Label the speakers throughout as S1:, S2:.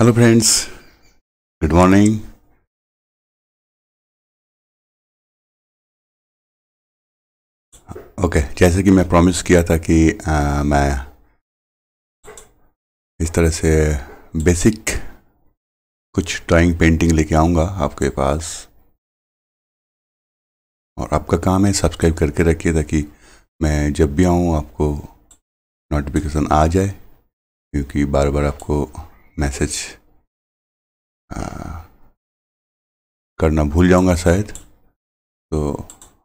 S1: Hello friends good morning okay
S2: जैसे कि मैं प्रॉमिस किया था कि आ, मैं इस तरह से बेसिक कुछ ड्राइंग पेंटिंग लेके आऊँगा आपके पास और आपका काम है सब्सक्राइब करके रखिए ताकि मैं जब भी आऊँ आपको नोटिफिकेशन आ जाए क्योंकि बार बार
S3: आपको मैसेज करना
S2: भूल जाऊंगा शायद तो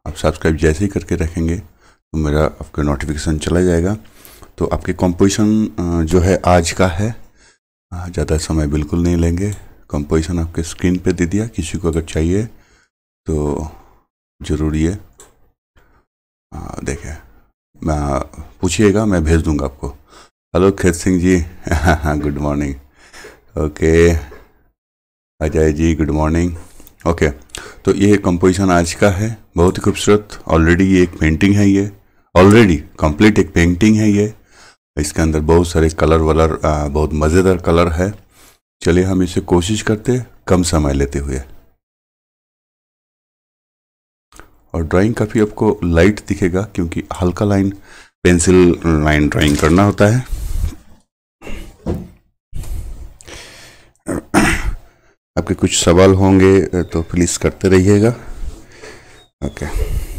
S2: आप सब्सक्राइब जैसे ही करके रखेंगे तो मेरा आपका नोटिफिकेशन चला जाएगा तो आपकी कंपोजिशन जो है आज का है ज़्यादा समय बिल्कुल नहीं लेंगे कंपोजिशन आपके स्क्रीन पे दे दिया किसी को अगर चाहिए तो ज़रूरी है मैं पूछिएगा मैं भेज दूंगा आपको hello Khet Singh ji good morning okay Ajay ji good morning okay तो ये कंपोजिशन आज का है बहुत ही खूबसूरत ऑलरेडी ये एक पेंटिंग है ये ऑलरेडी कंप्लीट एक पेंटिंग है ये इसके अंदर बहुत सारे कलर वलर आ, बहुत मज़ेदार कलर है चलिए हम इसे कोशिश करते कम समय लेते हुए और ड्राइंग काफ़ी आपको लाइट दिखेगा क्योंकि हल्का लाइन पेंसिल लाइन ड्राइंग करना होता है आपके कुछ सवाल होंगे तो प्लीज़ करते रहिएगा ओके okay.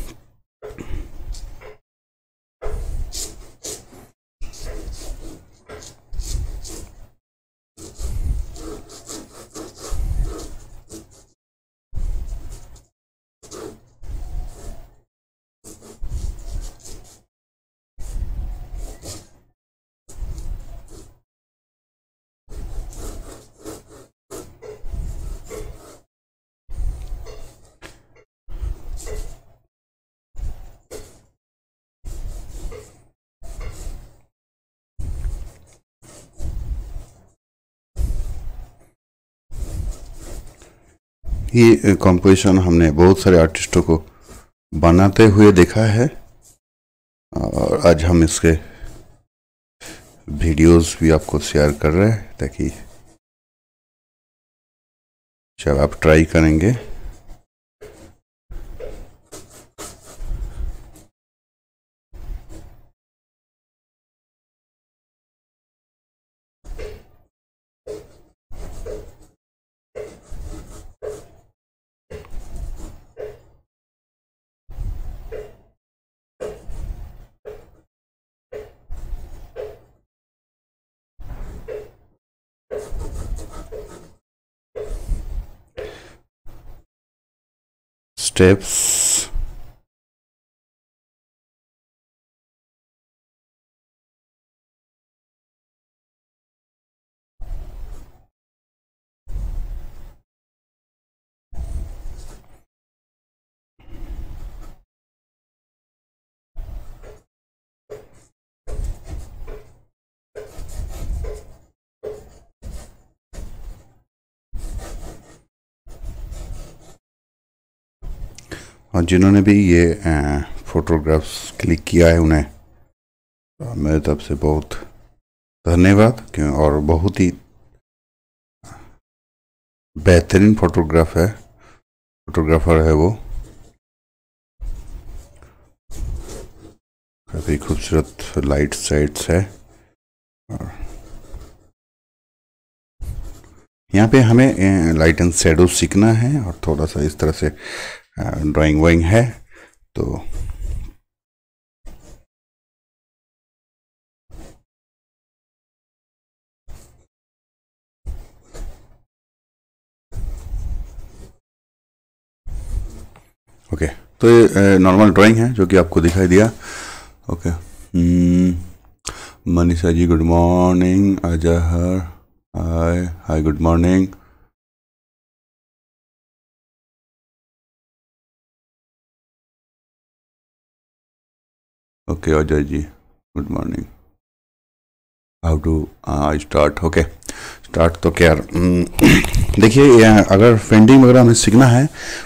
S2: ही कंपोजिशन हमने बहुत सारे आर्टिस्टों को बनाते हुए देखा है और आज हम इसके वीडियोस भी आपको शेयर कर रहे
S1: हैं ताकि जब आप ट्राई करेंगे steps
S2: और जिन्होंने भी ये फ़ोटोग्राफ्स क्लिक किया है उन्हें तो मेरे तरफ से बहुत धन्यवाद क्यों और
S3: बहुत ही बेहतरीन फोटोग्राफ है फोटोग्राफर है वो
S2: काफ़ी खूबसूरत लाइट साइट्स है और यहाँ पे हमें लाइट एंड शेडो सीखना है और थोड़ा सा इस तरह से ड्राइंग वाइंग है तो ओके okay, तो ये नॉर्मल ड्राइंग है जो कि आपको दिखाई दिया okay hmm, Manisha ji good morning Azhar hi hi good morning okay Ajay ji good morning how to start okay start तो क्या हम्म, देखिए अगर पेंटिंग वगैरह हमें सीखना है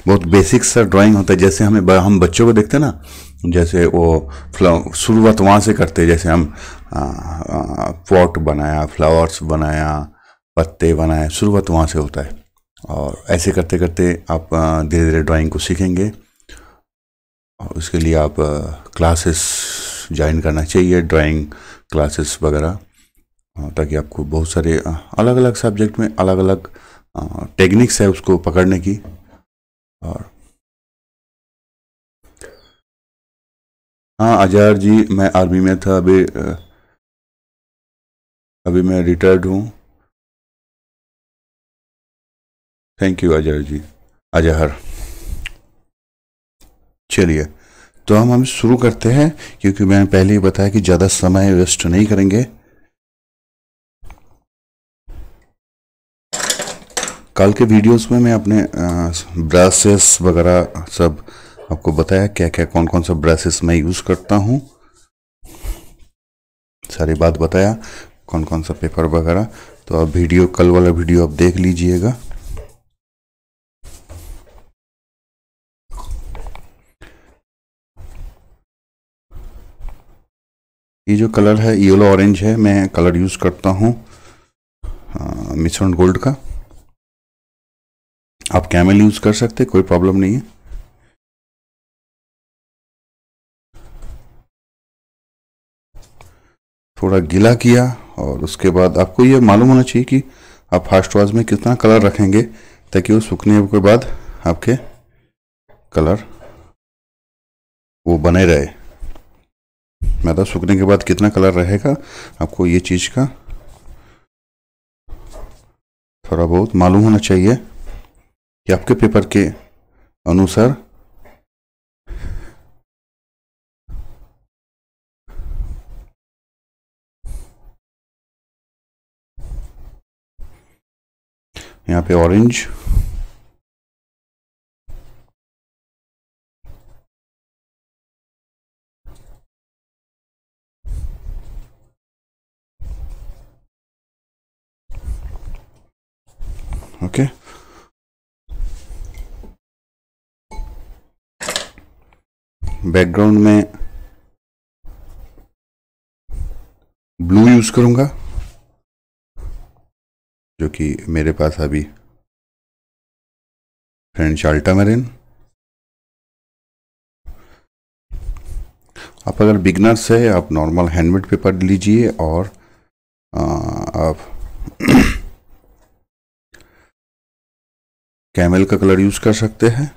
S2: बहुत बेसिक सा ड्राइंग होता है जैसे हमें हम बच्चों को देखते हैं ना जैसे वो शुरुआत वहाँ से करते जैसे हम पॉट बनाया फ्लावर्स बनाया पत्ते बनाए शुरुआत वहाँ से होता है और ऐसे करते करते आप धीरे धीरे ड्राइंग को सीखेंगे और उसके लिए आप क्लासेस ज्वाइन करना चाहिए ड्राइंग क्लासेस वगैरह ताकि आपको बहुत सारे अलग अलग सब्जेक्ट में अलग अलग टेक्निक्स है उसको पकड़ने की
S1: और हाँ अजहर जी मैं आर्मी में था अभी अभी मैं रिटायर्ड हूँ थैंक यू अजहर जी अजहर
S2: चलिए तो हम हम शुरू करते हैं क्योंकि मैंने पहले ही बताया कि ज़्यादा समय वेस्ट नहीं करेंगे कल के वीडियोस में मैं अपने ब्रशेस वगैरह सब आपको बताया क्या क्या कौन कौन सा ब्रशेस मैं यूज़ करता हूँ सारी बात बताया कौन कौन सा पेपर वगैरह तो आप वीडियो कल वाला वीडियो आप देख लीजिएगा ये जो कलर है येलो ऑरेंज है मैं कलर यूज़ करता हूँ मिश्रण गोल्ड का आप कैमल यूज़ कर सकते कोई प्रॉब्लम नहीं है थोड़ा गीला किया और उसके बाद आपको ये मालूम होना चाहिए कि आप फास्ट वॉश में कितना कलर रखेंगे ताकि वो सूखने के बाद आपके कलर वो बने रहे मैदा सूखने के बाद कितना कलर रहेगा आपको ये चीज़ का थोड़ा बहुत मालूम होना चाहिए कि आपके पेपर के
S1: अनुसार यहाँ पे ऑरेंज बैकग्राउंड में ब्लू यूज़ करूँगा जो कि मेरे पास अभी फ्रेंड शाल्टा
S2: मरीन आप अगर बिगनर्स है आप नॉर्मल हैंडमेड पेपर लीजिए और आप कैमल का कलर यूज़ कर सकते
S1: हैं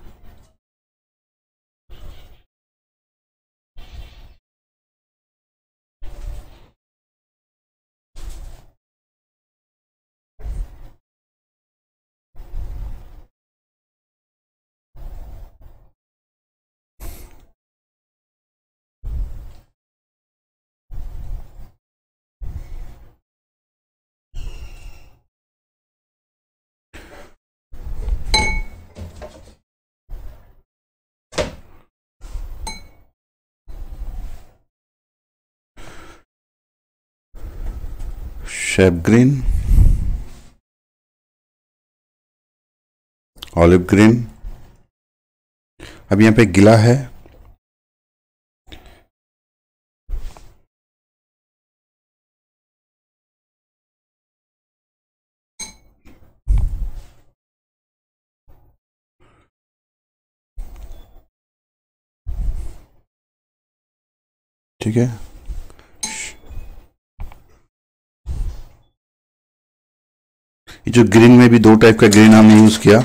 S1: शेप ग्रीन ऑलिव ग्रीन अब यहां पे गिला है ठीक है
S3: जो ग्रीन में भी दो टाइप का ग्रीन हमने यूज़ किया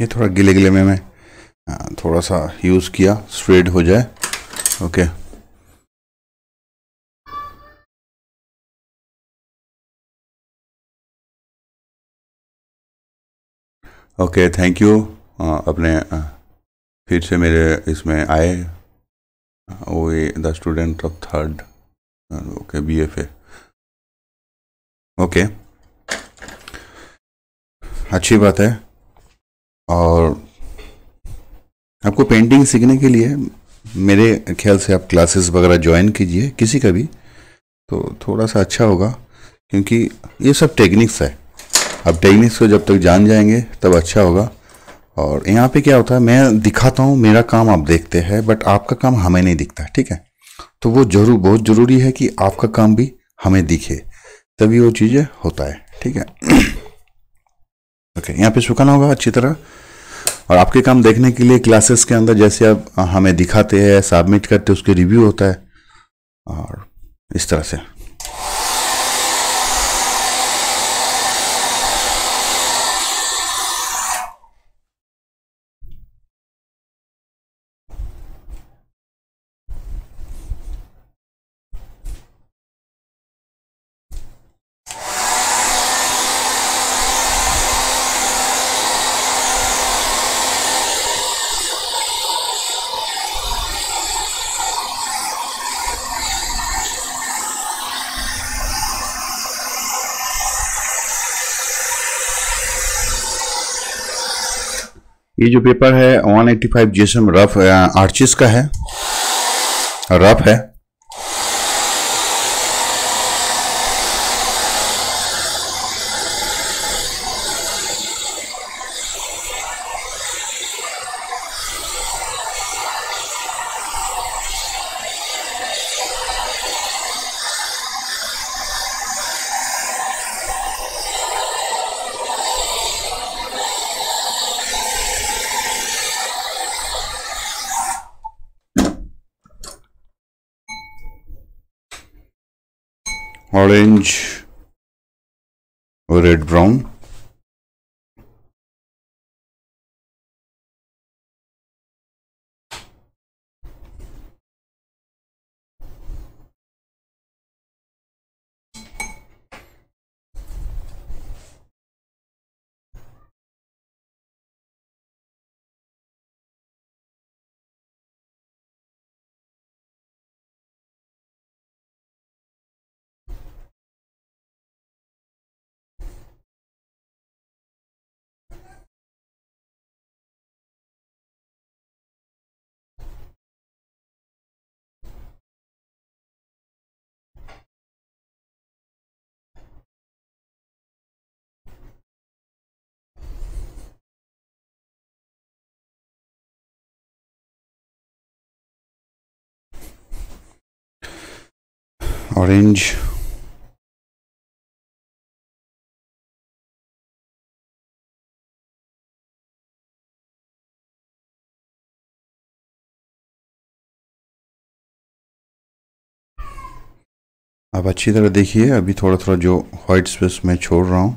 S2: ये थोड़ा गिले गिले में मैं थोड़ा सा यूज़ किया स्ट्रेट हो जाए ओके ओके थैंक यू अपने फिर से मेरे इसमें आए वो the student of third okay B F
S3: okay अच्छी
S2: बात है और आपको पेंटिंग सीखने के लिए मेरे ख्याल से आप क्लासेस वगैरह ज्वाइन कीजिए किसी का भी तो थोड़ा सा अच्छा होगा क्योंकि ये सब टेक्निक्स है आप टेक्निक्स को जब तक जान जाएंगे तब अच्छा होगा और यहाँ पे क्या होता है मैं दिखाता हूँ मेरा काम आप देखते हैं बट आपका काम हमें नहीं दिखता ठीक है तो वो जरूर बहुत ज़रूरी है कि आपका काम भी हमें दिखे तभी वो चीज़ें होता है ठीक है ओके यहाँ पे सुखाना होगा अच्छी तरह और आपके काम देखने के लिए क्लासेस के अंदर जैसे आप हमें दिखाते हैं सबमिट करते हैं उसके रिव्यू होता है और इस तरह से ये जो पेपर है 185 eighty five G rough Archies का है रफ है
S1: orange red brown orange आप अच्छी तरह देखिए अभी थोड़ा थोड़ा जो व्हाइट स्पेस मैं छोड़ रहा हूँ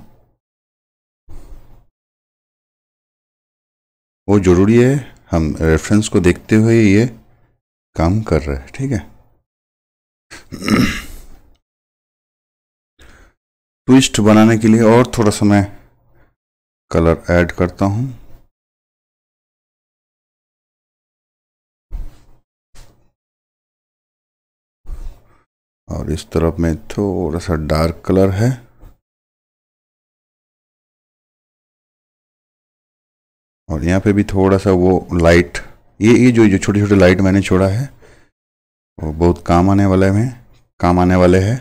S3: वो ज़रूरी है हम रेफरेंस को देखते हुए ये काम कर रहे हैं
S1: ठीक है ट्विस्ट बनाने के लिए और थोड़ा सा मैं कलर ऐड करता हूँ और इस तरफ में थोड़ा सा डार्क कलर है
S2: और यहाँ पे भी थोड़ा सा वो लाइट ये ये जो जो छोटे छोटे लाइट मैंने छोड़ा है वो बहुत काम आने वाले हैं काम आने वाले हैं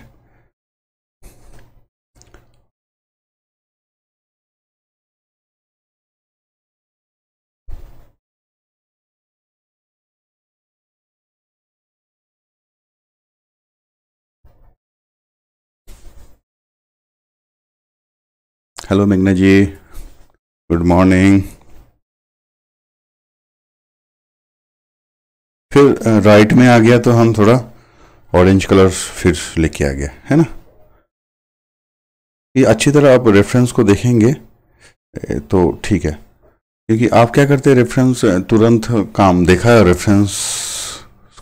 S1: हेलो मेघना जी गुड मॉर्निंग
S2: फिर राइट में आ गया तो हम थोड़ा ऑरेंज कलर फिर लेके आ गया है ना ये अच्छी तरह आप रेफरेंस को देखेंगे तो ठीक है क्योंकि आप क्या करते हैं रेफरेंस तुरंत काम देखा है रेफरेंस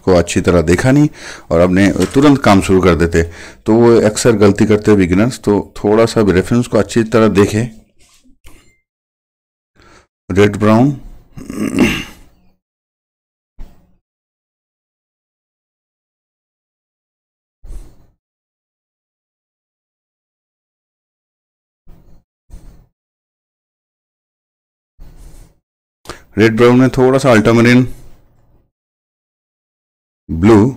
S2: उसको अच्छी तरह देखा नहीं और अपने तुरंत काम शुरू कर देते तो वो अक्सर गलती करते बिगिनर्स तो थोड़ा सा रेफरेंस को अच्छी तरह देखें रेड ब्राउन
S1: रेड ब्राउन में थोड़ा सा अल्टामरिन blue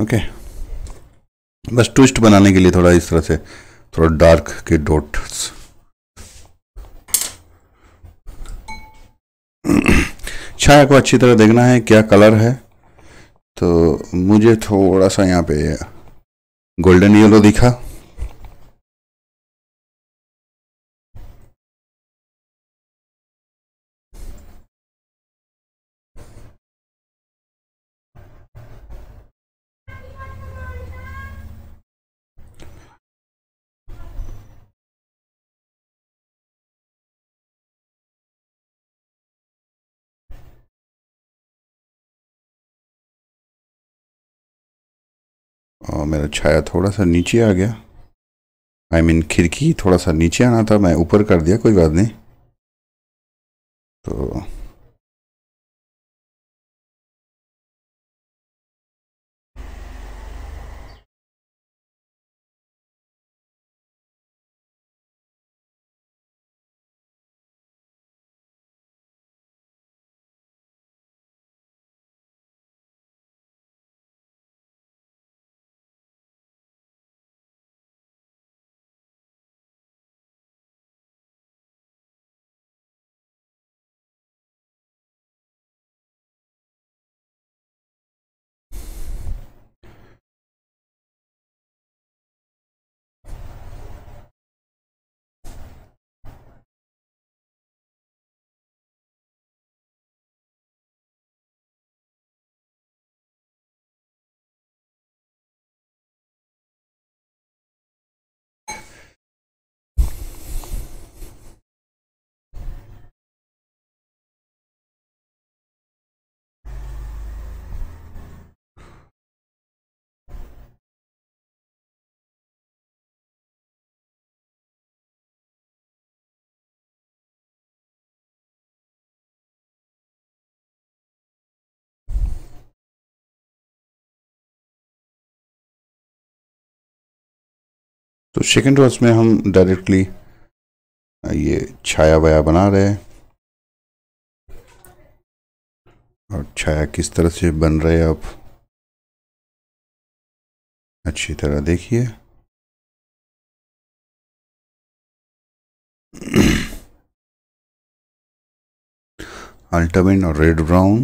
S2: ओके okay. बस ट्विस्ट बनाने के लिए थोड़ा इस तरह से थोड़ा डार्क के डॉट्स छाया अच्छा को अच्छी तरह देखना है क्या कलर है तो मुझे थोड़ा सा यहाँ पे गोल्डन येलो दिखा
S1: मेरा छाया थोड़ा सा नीचे आ गया आई I मीन mean, खिड़की थोड़ा सा नीचे आना था मैं ऊपर कर दिया कोई बात नहीं तो तो सेकेंड रोज में हम डायरेक्टली ये छाया वाया बना रहे हैं और छाया किस तरह से बन रहे आप अच्छी तरह देखिए अल्टामिन और red brown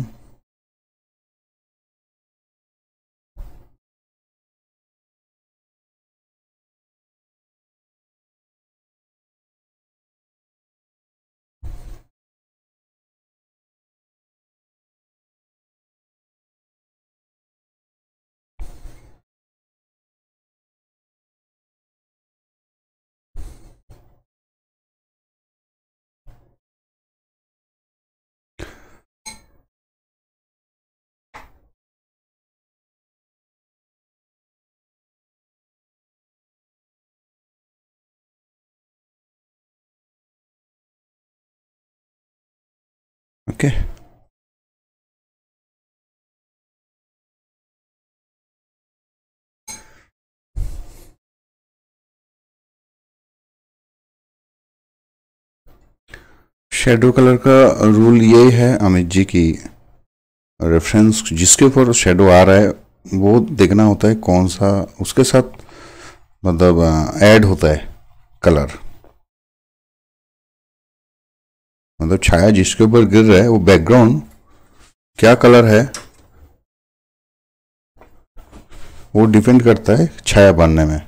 S1: okay shadow colour का रूल यही
S3: है
S2: अमित जी की रेफरेंस जिसके ऊपर शेडो आ रहा है वो देखना होता है कौन सा उसके साथ मतलब ऐड होता है कलर
S3: मतलब छाया जिसके ऊपर गिर रहा है वो बैकग्राउंड क्या कलर है
S1: वो डिपेंड करता है छाया बनने में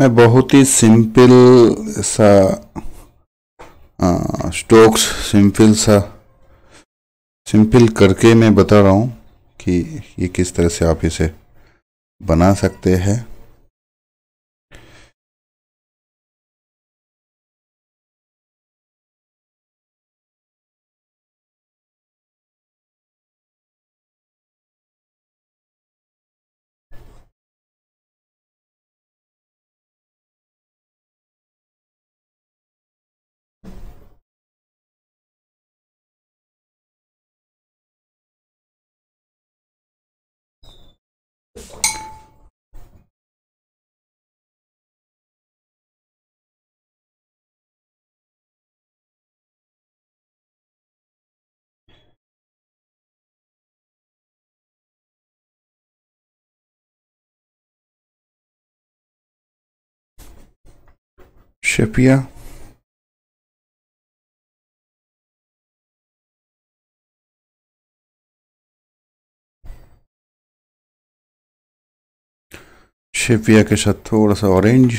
S1: मैं बहुत ही सिंपल सा
S2: स्टोक्स स्ट्रोक्स सिंपल सा सिंपल करके मैं बता रहा हूँ कि ये किस तरह से आप इसे बना सकते हैं
S1: Shapia. शेपिया के साथ थोड़ा सा ऑरेंज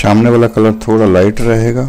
S1: सामने वाला कलर थोड़ा लाइट रहेगा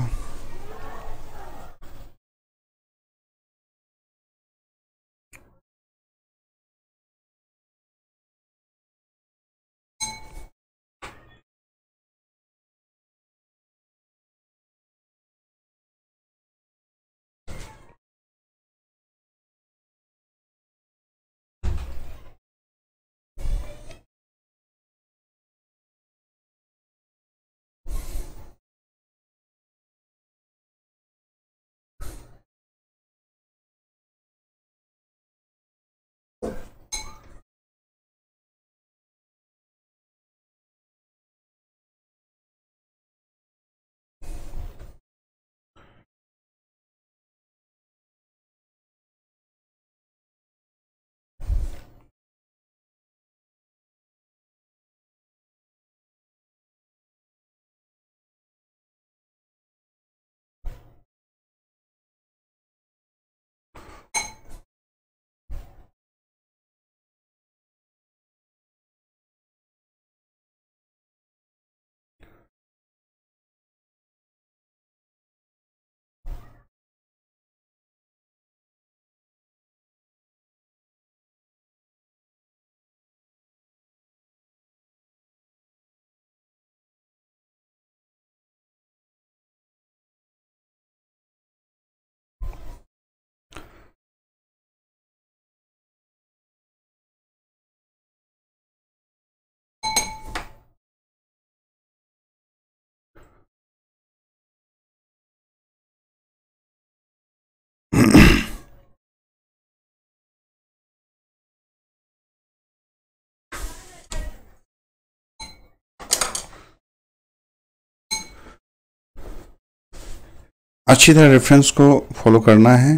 S2: अच्छी तरह रेफरेंस को फॉलो करना है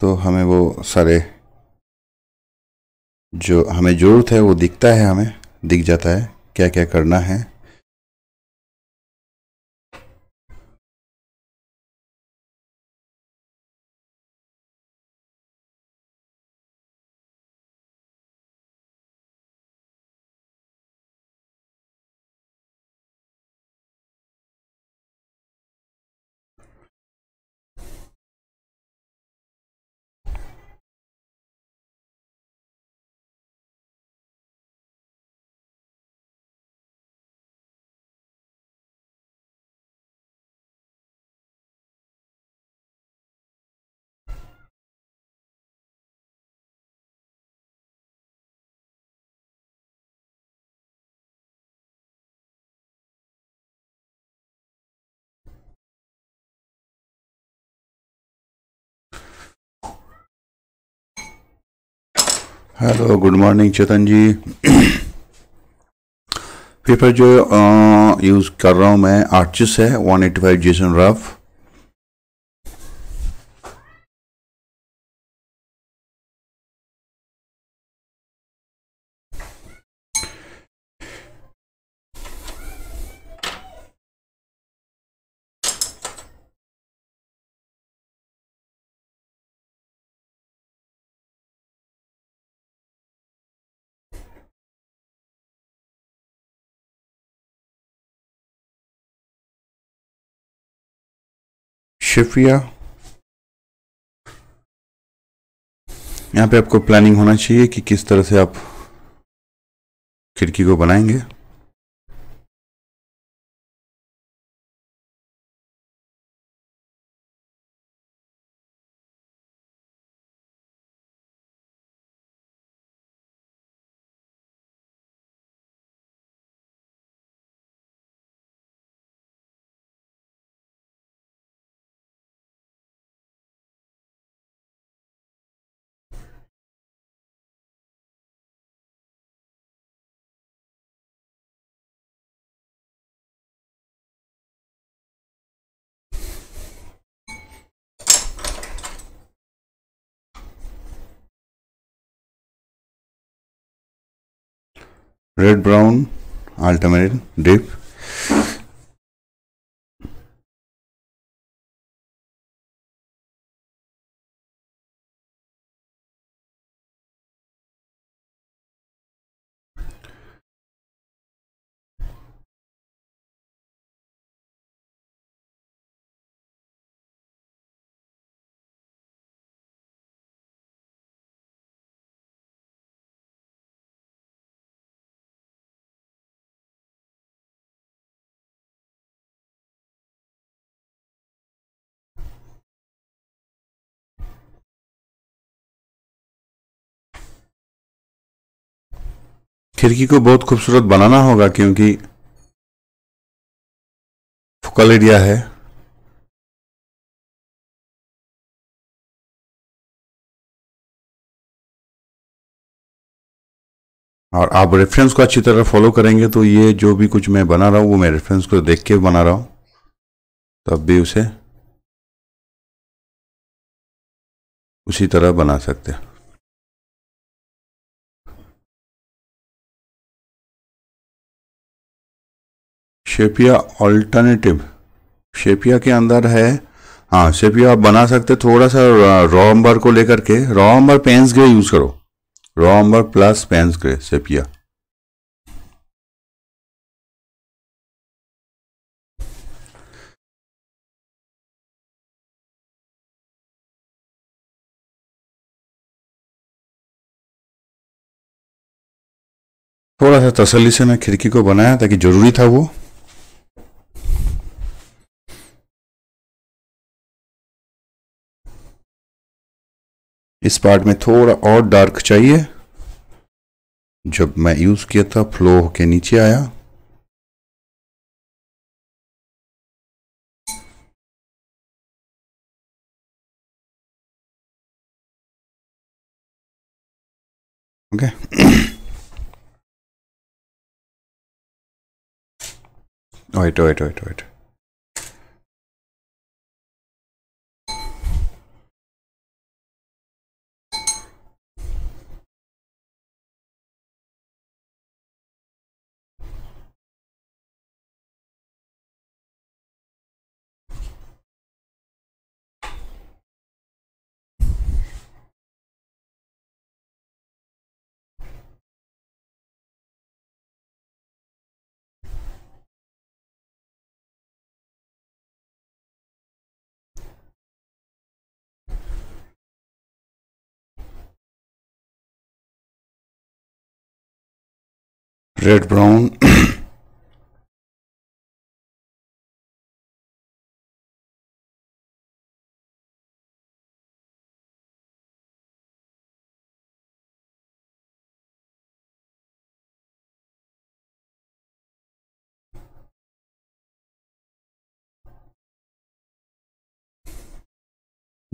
S2: तो हमें वो सारे जो हमें ज़रूरत है वो दिखता है हमें
S1: दिख जाता है क्या क्या करना है
S2: hello good morning Chetan ji paper जो यूज़ uh, कर रहा हूँ मैं आर्चिस है 185 एटी फाइव जेसन रफ
S1: शिफिया यहाँ पे आपको प्लानिंग होना चाहिए कि किस तरह से आप खिड़की को बनाएंगे red brown ultramarine deep. खिड़की को बहुत खूबसूरत बनाना होगा क्योंकि फोकल एरिया है और आप रेफरेंस को अच्छी तरह
S3: फॉलो करेंगे तो ये जो भी कुछ मैं बना रहा हूँ वो मैं रेफरेंस को देख के बना रहा हूँ
S1: तब भी उसे उसी तरह बना सकते हैं
S2: शेपिया ऑल्टरनेटिव शेपिया के अंदर है हाँ शेपिया आप बना सकते थोड़ा सा रॉ अंबर को लेकर के raw umber Payne's grey use करो raw umber plus Payne's grey sepia
S1: थोड़ा सा तसली से मैं खिड़की को बनाया ताकि ज़रूरी था वो इस पार्ट में थोड़ा और डार्क चाहिए जब मैं यूज किया था फ्लो के नीचे आया ओके ओइट ओइट ओइट ओइट रेड ब्राउन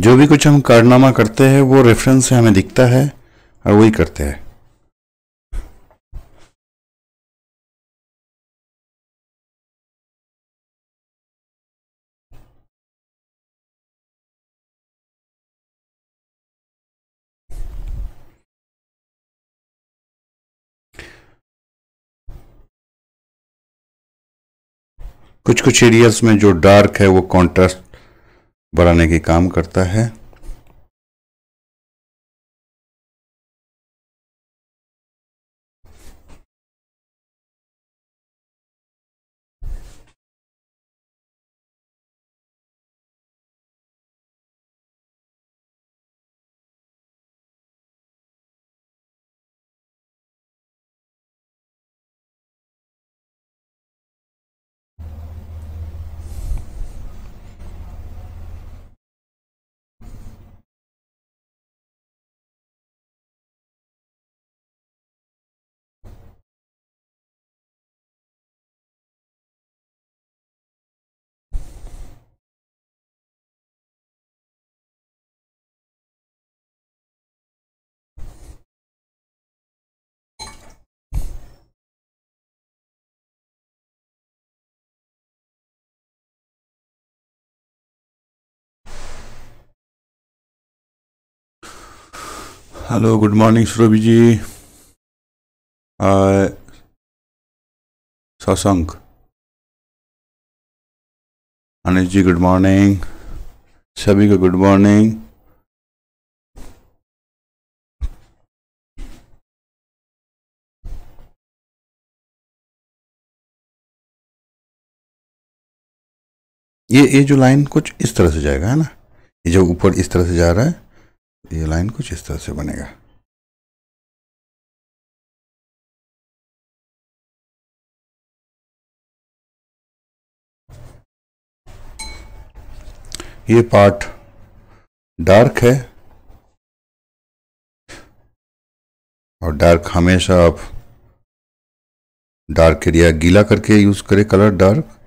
S1: जो भी कुछ हम कारनामा करते हैं वो रेफरेंस से हमें दिखता है और वही करते हैं कुछ कुछ एरियाज में जो डार्क है वो कॉन्ट्रास्ट बढ़ाने के काम करता है hello good morning Surabhi ji hi Shashank Anish ji good morning सभी को गुड मॉर्निंग ये ये जो लाइन कुछ इस तरह से जाएगा है ना ये जो ऊपर इस तरह से जा रहा है ये लाइन कुछ इस तरह से बनेगा ये पार्ट डार्क है और डार्क हमेशा आप डार्क एरिया गीला करके यूज़ करें कलर डार्क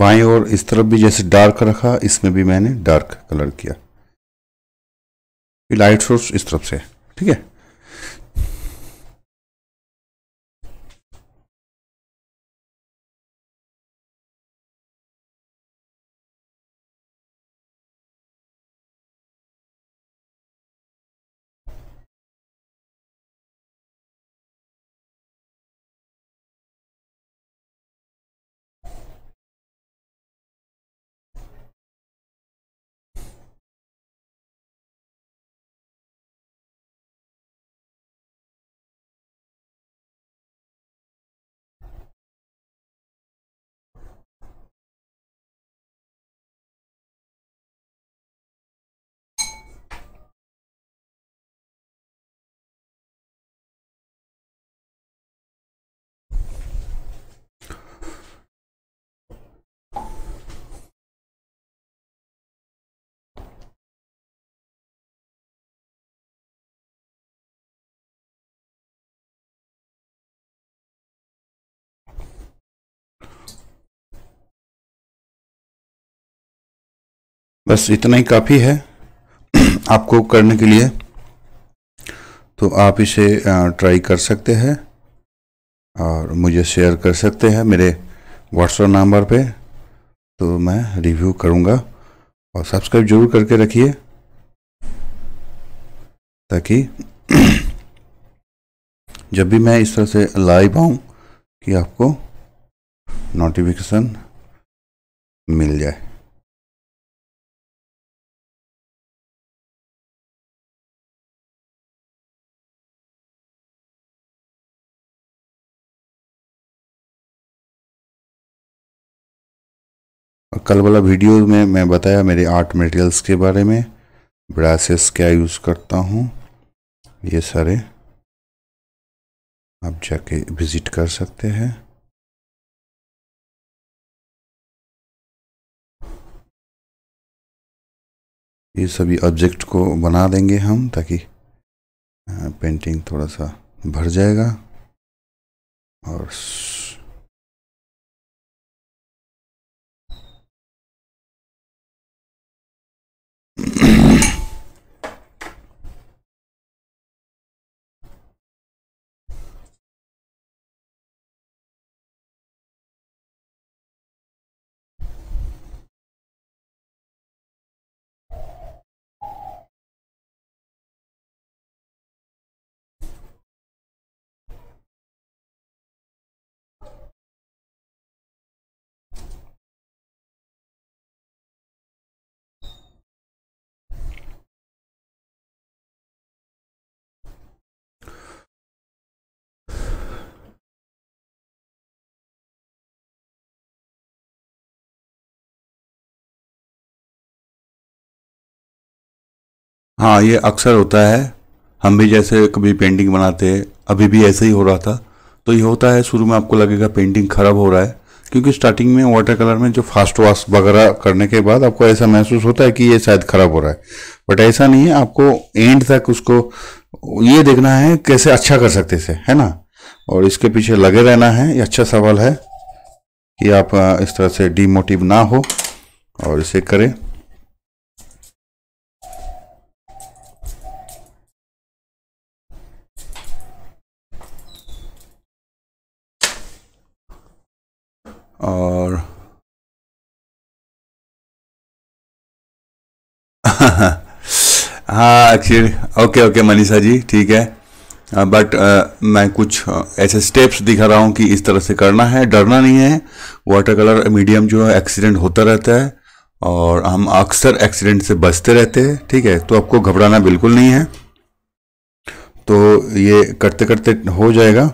S2: बाएं और इस तरफ भी जैसे डार्क रखा इसमें भी मैंने डार्क कलर किया लाइट सोर्स इस तरफ से
S1: ठीक है बस इतना ही
S2: काफ़ी है आपको करने के लिए तो आप इसे ट्राई कर सकते हैं और मुझे शेयर कर सकते हैं मेरे व्हाट्सएप नंबर पे तो मैं रिव्यू करूँगा और सब्सक्राइब जरूर करके रखिए ताकि जब भी मैं इस तरह से लाइव आऊँ कि आपको
S1: नोटिफिकेशन मिल जाए
S2: कल वाला वीडियो में मैं बताया मेरे आर्ट मटेरियल्स के बारे में ब्रासेस क्या यूज़ करता हूँ ये सारे
S1: आप जाके विज़िट कर सकते हैं ये सभी ऑब्जेक्ट को बना देंगे हम ताकि पेंटिंग थोड़ा सा भर जाएगा और
S2: हाँ ये अक्सर होता है हम भी जैसे कभी पेंटिंग बनाते हैं अभी भी ऐसे ही हो रहा था तो ये होता है शुरू में आपको लगेगा पेंटिंग खराब हो रहा है क्योंकि स्टार्टिंग में वाटर कलर में जो फास्ट वॉश वगैरह करने के बाद आपको ऐसा महसूस होता है कि ये शायद खराब हो रहा है बट ऐसा नहीं है आपको एंड तक उसको ये देखना है कैसे अच्छा कर सकते इसे है ना और इसके पीछे लगे रहना है ये अच्छा सवाल है कि आप इस तरह से डीमोटिव ना हो और इसे करें हाँ actually okay okay Manisha ji ठीक है बट uh, uh, मैं कुछ uh, ऐसे स्टेप्स दिखा रहा हूँ कि इस तरह से करना है डरना नहीं है वाटर कलर मीडियम जो है एक्सीडेंट होता रहता है और हम अक्सर एक्सीडेंट से बचते रहते हैं ठीक है तो आपको घबराना बिल्कुल नहीं है तो ये
S1: करते करते हो जाएगा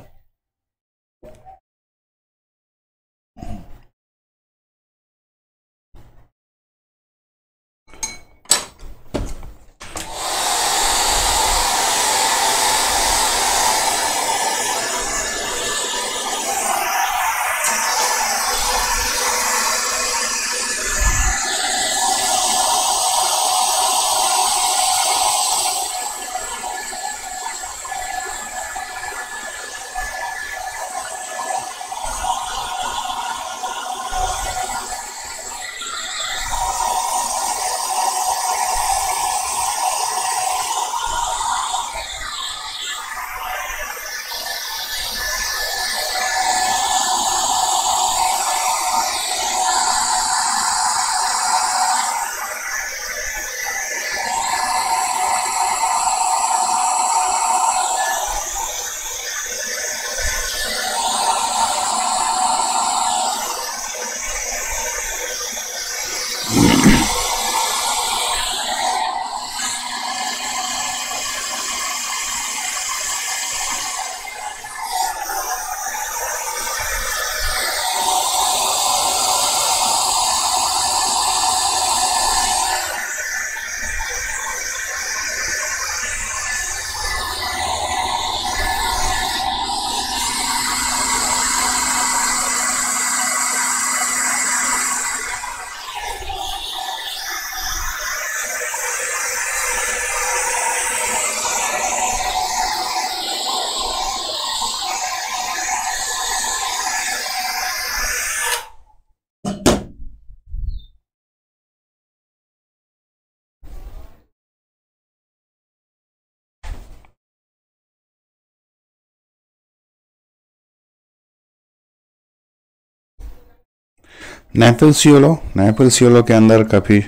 S2: नेपल सियोलो नेपल सियोलो के अंदर काफ़ी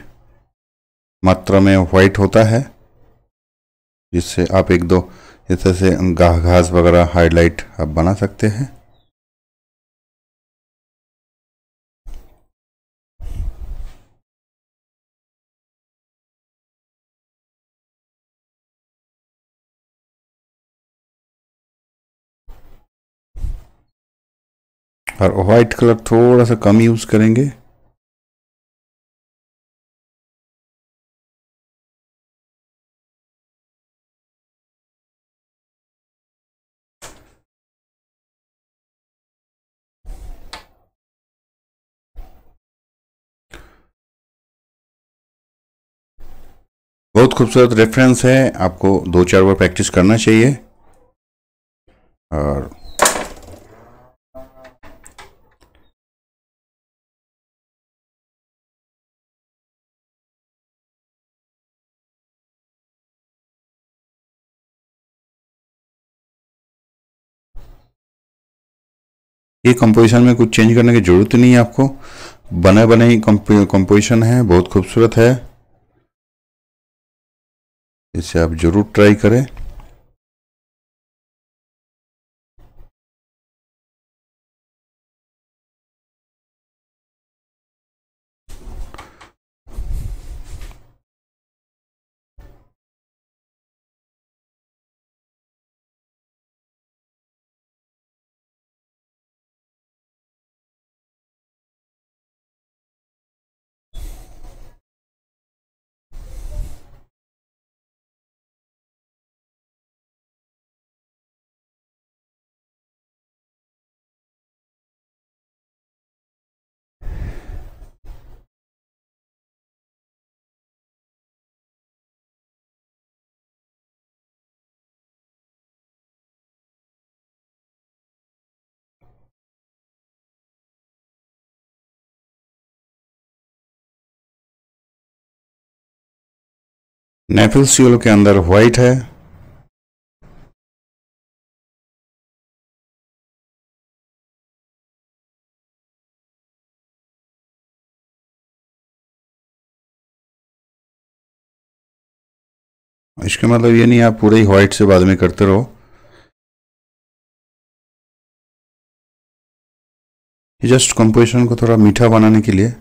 S2: मात्रा में वाइट होता है जिससे आप एक दो इस तरह से घास
S1: वगैरह हाईलाइट आप बना सकते हैं और व्हाइट कलर थोड़ा सा कम यूज़ करेंगे
S2: बहुत खूबसूरत रेफरेंस है आपको दो चार बार प्रैक्टिस करना चाहिए और
S1: ये कंपोजिशन में कुछ चेंज करने की ज़रूरत नहीं
S3: है आपको बने बने ही कंपोजिशन है बहुत खूबसूरत है
S1: इसे आप ज़रूर ट्राई करें नेफिल सियोल के अंदर व्हाइट है इसका मतलब ये नहीं आप पूरे ही व्हाइट से बाद में करते रहो जस्ट कंपोजिशन को थोड़ा मीठा बनाने के लिए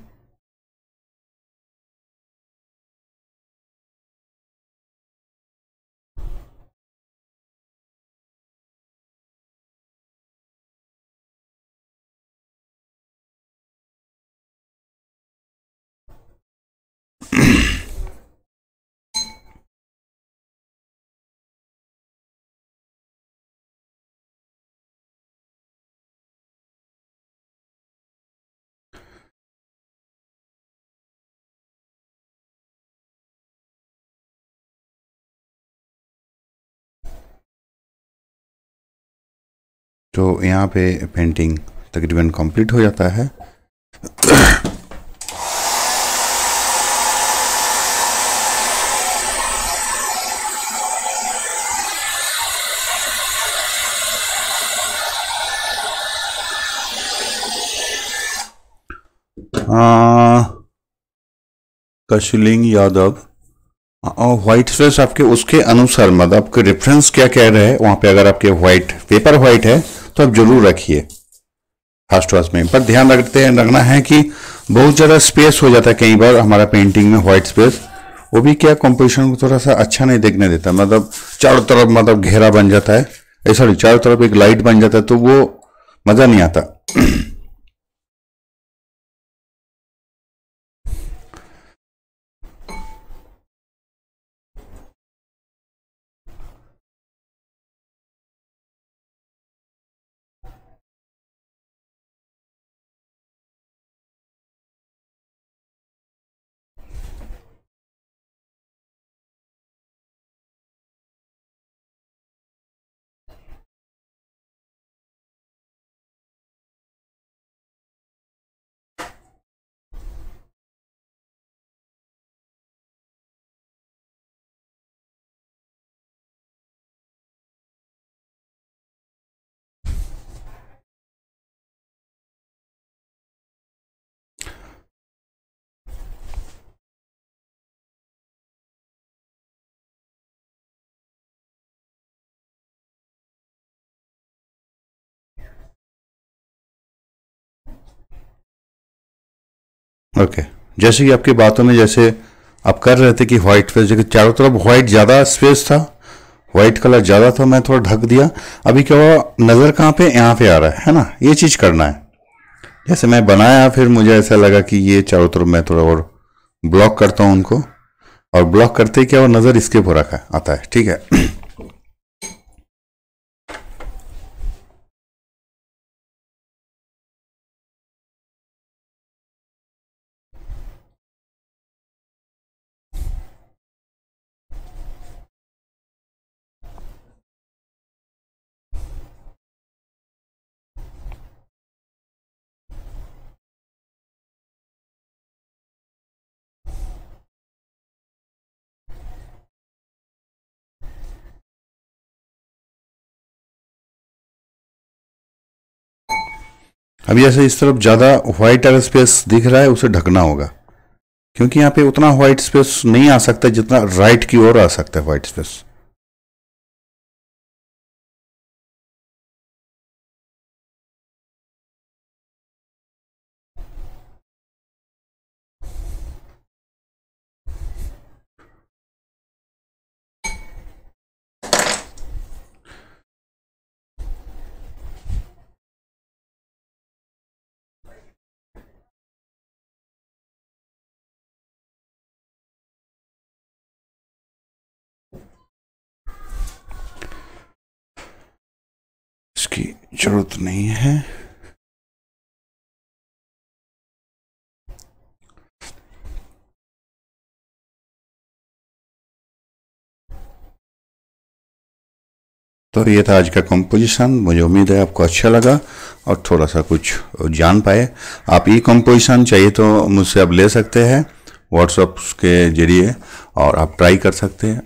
S2: तो यहाँ पे पेंटिंग तकरीबन कंप्लीट हो जाता है हाँ। कशलिंग यादव व्हाइट स्पेस आपके उसके अनुसार मतलब आपके रेफरेंस क्या कह रहे हैं वहाँ पे अगर आपके व्हाइट पेपर व्हाइट है तो आप जरूर रखिए फर्स्ट वॉश में पर ध्यान रखते हैं रखना है कि बहुत ज़्यादा स्पेस हो जाता है कई बार हमारा पेंटिंग में व्हाइट स्पेस वो भी क्या कॉम्पोजिशन को थोड़ा सा अच्छा नहीं देखने देता मतलब चारों तरफ मतलब घेरा बन जाता है सॉरी eh, चारों तरफ एक लाइट बन जाता है तो वो मज़ा नहीं आता ओके okay. जैसे कि आपकी बातों में जैसे आप कर रहे थे कि व्हाइट फेस जैसे चारों तरफ व्हाइट ज़्यादा स्पेस था व्हाइट कलर ज़्यादा था मैं थोड़ा ढक दिया अभी क्या हुआ नज़र कहाँ पे यहाँ पे आ रहा है है ना ये चीज़ करना है जैसे मैं बनाया फिर मुझे ऐसा लगा कि ये चारों तरफ मैं थोड़ा और ब्लॉक करता हूँ उनको और ब्लॉक करते क्या वो नज़र इसके ऊपर रखा आता है ठीक है अब जैसे इस तरफ ज़्यादा व्हाइट अगर स्पेस दिख रहा है उसे ढकना होगा क्योंकि यहाँ पे उतना व्हाइट स्पेस नहीं आ सकता
S3: जितना
S1: राइट की ओर आ सकता है वाइट स्पेस जरूरत नहीं है तो ये था आज का
S2: कंपोजिशन मुझे उम्मीद है आपको अच्छा लगा और थोड़ा सा कुछ जान पाए आप ई कंपोजिशन चाहिए तो मुझसे आप ले सकते हैं व्हाट्सअप के जरिए और आप ट्राई कर सकते हैं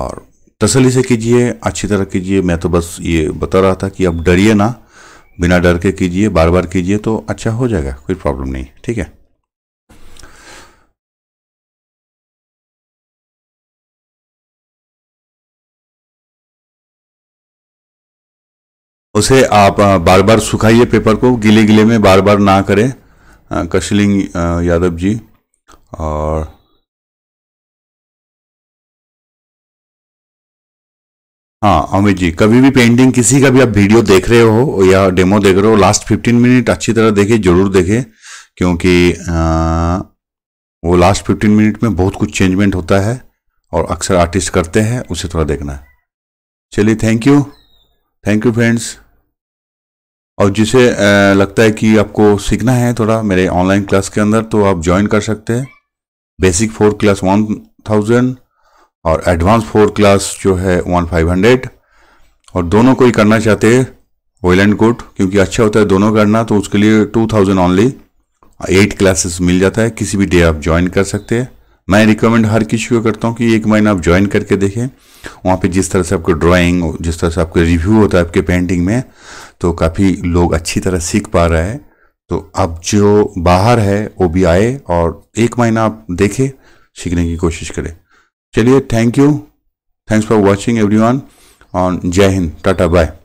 S2: और तसली से कीजिए अच्छी तरह कीजिए मैं तो बस ये बता रहा था कि आप डरिए ना बिना डर के कीजिए बार बार कीजिए तो अच्छा हो जाएगा कोई प्रॉब्लम नहीं ठीक है उसे आप बार बार सुखाइए पेपर को गीले गीले में बार बार ना करें कशलिंग यादव जी और
S1: हाँ अमित जी कभी भी पेंटिंग किसी का
S2: भी आप वीडियो देख रहे हो या डेमो देख रहे हो लास्ट फिफ्टीन मिनट अच्छी तरह देखे जरूर देखे क्योंकि आ, वो लास्ट फिफ्टीन मिनट में बहुत कुछ चेंजमेंट होता है और अक्सर आर्टिस्ट करते हैं उसे थोड़ा देखना है चलिए thank you thank you friends और जिसे लगता है कि आपको सीखना है थोड़ा मेरे ऑनलाइन क्लास के अंदर तो आप ज्वाइन कर सकते हैं basic four class one thousand और एडवांस फोर क्लास जो है वन फाइव हंड्रेड और दोनों को ही करना चाहते हैं ऑयल एंड कोट क्योंकि अच्छा होता है दोनों करना तो उसके लिए two thousand only eight classes मिल जाता है किसी भी डे आप ज्वाइन कर सकते हैं मैं रिकमेंड हर किसी को करता हूँ कि एक महीना आप ज्वाइन करके देखें वहाँ पे जिस तरह से आपको ड्राइंग जिस तरह से आपका रिव्यू होता है आपके पेंटिंग में तो काफ़ी लोग अच्छी तरह सीख पा रहा है तो अब जो बाहर है वो भी आए और एक महीना आप देखें सीखने की कोशिश करें चलिए thank you thanks for watching one और जय हिंद टाटा बाय